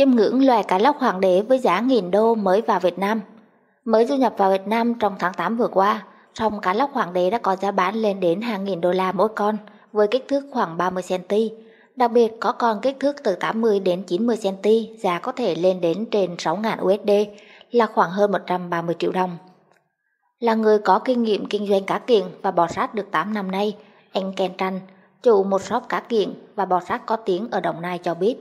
chiêm ngưỡng loài cá lóc hoàng đế với giá nghìn đô mới vào Việt Nam. Mới du nhập vào Việt Nam trong tháng 8 vừa qua, Trong cá lóc hoàng đế đã có giá bán lên đến hàng nghìn đô la mỗi con, với kích thước khoảng 30cm. Đặc biệt có con kích thước từ 80 đến 90cm, giá có thể lên đến trên 6.000 USD, là khoảng hơn 130 triệu đồng. Là người có kinh nghiệm kinh doanh cá kiện và bò sát được 8 năm nay, anh Ken Trăn, chủ một shop cá kiện và bò sát có tiếng ở Đồng Nai cho biết.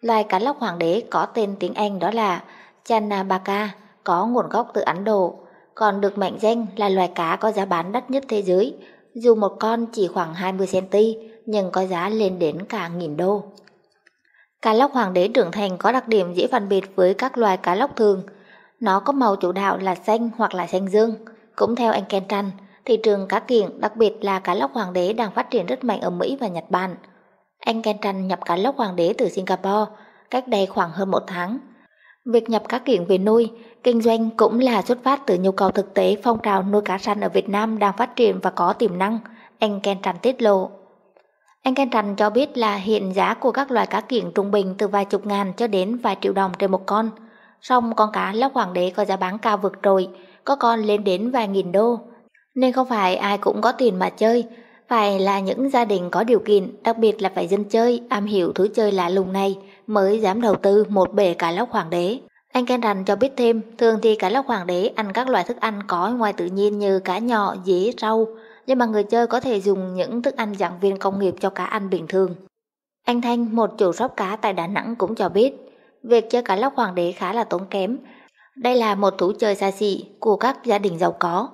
Loài cá lóc hoàng đế có tên tiếng Anh đó là Chanabaka, có nguồn gốc từ Ấn Độ, còn được mệnh danh là loài cá có giá bán đắt nhất thế giới, dù một con chỉ khoảng 20cm nhưng có giá lên đến cả nghìn đô. Cá lóc hoàng đế trưởng thành có đặc điểm dễ phân biệt với các loài cá lóc thường. Nó có màu chủ đạo là xanh hoặc là xanh dương. Cũng theo anh Ken Tran, thị trường cá kiện, đặc biệt là cá lóc hoàng đế đang phát triển rất mạnh ở Mỹ và Nhật Bản – anh Ken Tran nhập cá lốc hoàng đế từ Singapore cách đây khoảng hơn một tháng. Việc nhập cá kiểng về nuôi, kinh doanh cũng là xuất phát từ nhu cầu thực tế phong trào nuôi cá săn ở Việt Nam đang phát triển và có tiềm năng, anh Ken Tran tiết lộ. Anh Ken Tran cho biết là hiện giá của các loài cá kiểng trung bình từ vài chục ngàn cho đến vài triệu đồng trên một con. Song con cá lóc hoàng đế có giá bán cao vượt trội, có con lên đến vài nghìn đô. Nên không phải ai cũng có tiền mà chơi, phải là những gia đình có điều kiện, đặc biệt là phải dân chơi, am hiểu thứ chơi lạ lùng này mới dám đầu tư một bể cá lóc hoàng đế. Anh Kenran cho biết thêm, thường thì cá lóc hoàng đế ăn các loại thức ăn có ngoài tự nhiên như cá nhỏ, dế, rau, nhưng mà người chơi có thể dùng những thức ăn dạng viên công nghiệp cho cá ăn bình thường. Anh Thanh, một chủ shop cá tại Đà Nẵng cũng cho biết, việc chơi cá lóc hoàng đế khá là tốn kém. Đây là một thú chơi xa xỉ của các gia đình giàu có,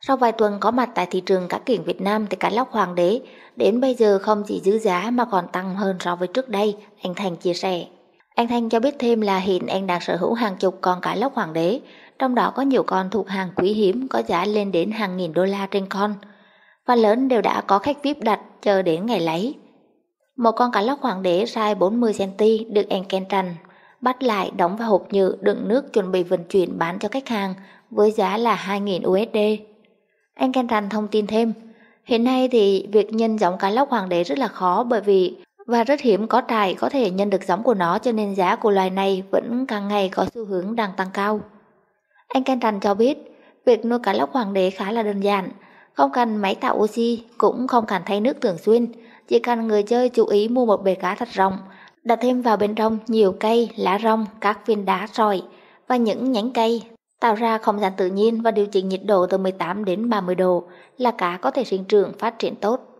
sau vài tuần có mặt tại thị trường cá kiển Việt Nam thì cá lóc hoàng đế đến bây giờ không chỉ giữ giá mà còn tăng hơn so với trước đây, anh Thành chia sẻ. Anh Thanh cho biết thêm là hiện anh đang sở hữu hàng chục con cá lóc hoàng đế, trong đó có nhiều con thuộc hàng quý hiếm có giá lên đến hàng nghìn đô la trên con. Và lớn đều đã có khách VIP đặt chờ đến ngày lấy. Một con cá lóc hoàng đế sai 40cm được anh Ken Trần bắt lại đóng vào hộp nhựa đựng nước chuẩn bị vận chuyển bán cho khách hàng với giá là 2.000 USD. Anh Ken Thành thông tin thêm, hiện nay thì việc nhân giống cá lóc hoàng đế rất là khó bởi vì và rất hiếm có tài có thể nhân được giống của nó cho nên giá của loài này vẫn càng ngày có xu hướng đang tăng cao. Anh Ken Thành cho biết, việc nuôi cá lóc hoàng đế khá là đơn giản, không cần máy tạo oxy, cũng không cần thay nước thường xuyên, chỉ cần người chơi chú ý mua một bể cá thật rộng, đặt thêm vào bên trong nhiều cây, lá rong, các viên đá sỏi và những nhánh cây tạo ra không gian tự nhiên và điều chỉnh nhiệt độ từ 18 đến 30 độ là cá có thể sinh trưởng phát triển tốt.